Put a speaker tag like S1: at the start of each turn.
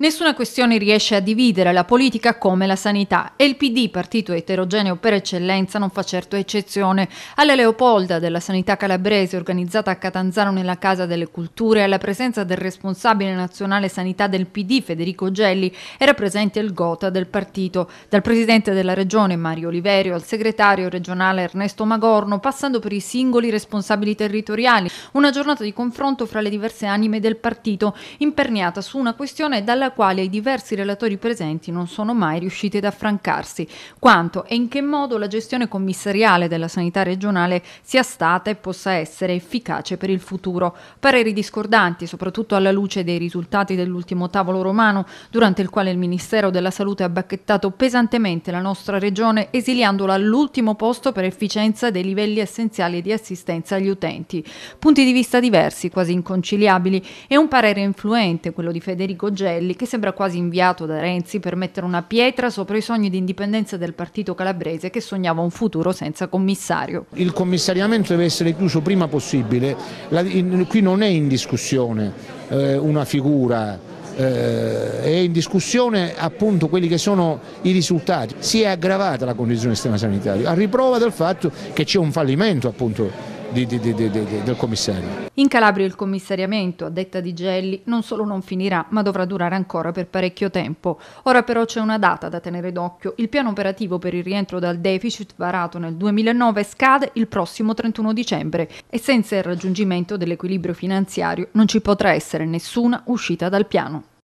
S1: Nessuna questione riesce a dividere la politica come la sanità e il PD, partito eterogeneo per eccellenza, non fa certo eccezione. Alla Leopolda della sanità calabrese organizzata a Catanzaro nella Casa delle Culture, alla presenza del responsabile nazionale sanità del PD Federico Gelli, era presente il gota del partito, dal presidente della regione Mario Oliverio al segretario regionale Ernesto Magorno, passando per i singoli responsabili territoriali. Una giornata di confronto fra le diverse anime del partito, imperniata su una questione dalla alla quale i diversi relatori presenti non sono mai riusciti ad affrancarsi, quanto e in che modo la gestione commissariale della sanità regionale sia stata e possa essere efficace per il futuro. Pareri discordanti, soprattutto alla luce dei risultati dell'ultimo tavolo romano, durante il quale il Ministero della Salute ha bacchettato pesantemente la nostra regione esiliandola all'ultimo posto per efficienza dei livelli essenziali di assistenza agli utenti. Punti di vista diversi, quasi inconciliabili, e un parere influente, quello di Federico Gelli, che sembra quasi inviato da Renzi per mettere una pietra sopra i sogni di indipendenza del partito calabrese che sognava un futuro senza commissario.
S2: Il commissariamento deve essere chiuso prima possibile, La, in, qui non è in discussione eh, una figura eh, è in discussione appunto quelli che sono i risultati. Si è aggravata la condizione del sistema sanitario, a riprova del fatto che c'è un fallimento appunto di, di, di, del commissario.
S1: In Calabria il commissariamento, a detta di Gelli, non solo non finirà, ma dovrà durare ancora per parecchio tempo. Ora però c'è una data da tenere d'occhio. Il piano operativo per il rientro dal deficit varato nel 2009 scade il prossimo 31 dicembre e senza il raggiungimento dell'equilibrio finanziario non ci potrà essere nessuna uscita dal piano.